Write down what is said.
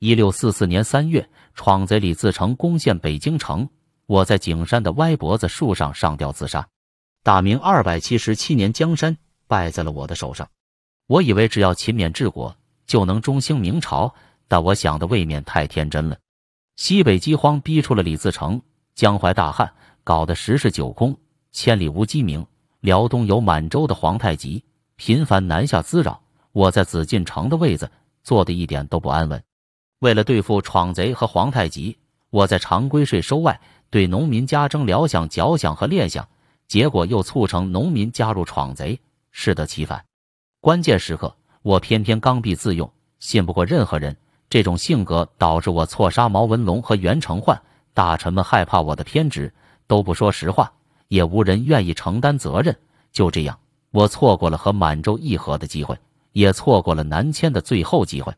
一六四四年三月，闯贼李自成攻陷北京城，我在景山的歪脖子树上上吊自杀。大明二百七十七年江山败在了我的手上。我以为只要勤勉治国，就能中兴明朝，但我想的未免太天真了。西北饥荒逼出了李自成，江淮大旱搞得十室九空，千里无鸡鸣。辽东有满洲的皇太极频繁南下滋扰，我在紫禁城的位子坐得一点都不安稳。为了对付闯贼和皇太极，我在常规税收外对农民加征粮饷、缴饷和练饷，结果又促成农民加入闯贼，适得其反。关键时刻，我偏偏刚愎自用，信不过任何人。这种性格导致我错杀毛文龙和袁承焕。大臣们害怕我的偏执，都不说实话，也无人愿意承担责任。就这样，我错过了和满洲议和的机会，也错过了南迁的最后机会。